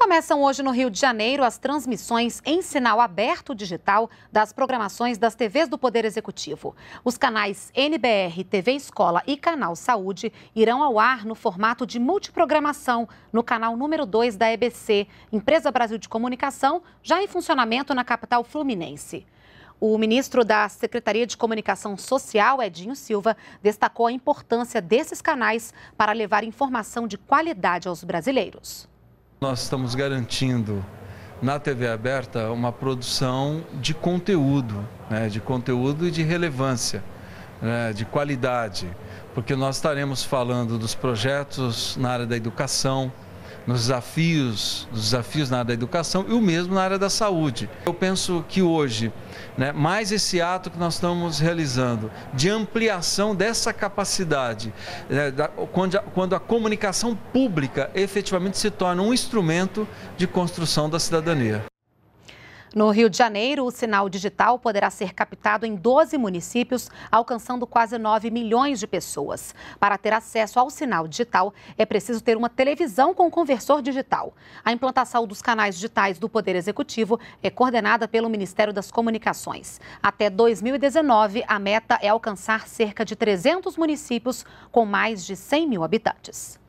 Começam hoje no Rio de Janeiro as transmissões em sinal aberto digital das programações das TVs do Poder Executivo. Os canais NBR, TV Escola e Canal Saúde irão ao ar no formato de multiprogramação no canal número 2 da EBC, Empresa Brasil de Comunicação, já em funcionamento na capital fluminense. O ministro da Secretaria de Comunicação Social, Edinho Silva, destacou a importância desses canais para levar informação de qualidade aos brasileiros. Nós estamos garantindo na TV aberta uma produção de conteúdo, né, de conteúdo e de relevância, né, de qualidade, porque nós estaremos falando dos projetos na área da educação, nos desafios, nos desafios na área da educação e o mesmo na área da saúde. Eu penso que hoje, né, mais esse ato que nós estamos realizando de ampliação dessa capacidade, né, da, quando, a, quando a comunicação pública efetivamente se torna um instrumento de construção da cidadania. No Rio de Janeiro, o sinal digital poderá ser captado em 12 municípios, alcançando quase 9 milhões de pessoas. Para ter acesso ao sinal digital, é preciso ter uma televisão com conversor digital. A implantação dos canais digitais do Poder Executivo é coordenada pelo Ministério das Comunicações. Até 2019, a meta é alcançar cerca de 300 municípios com mais de 100 mil habitantes.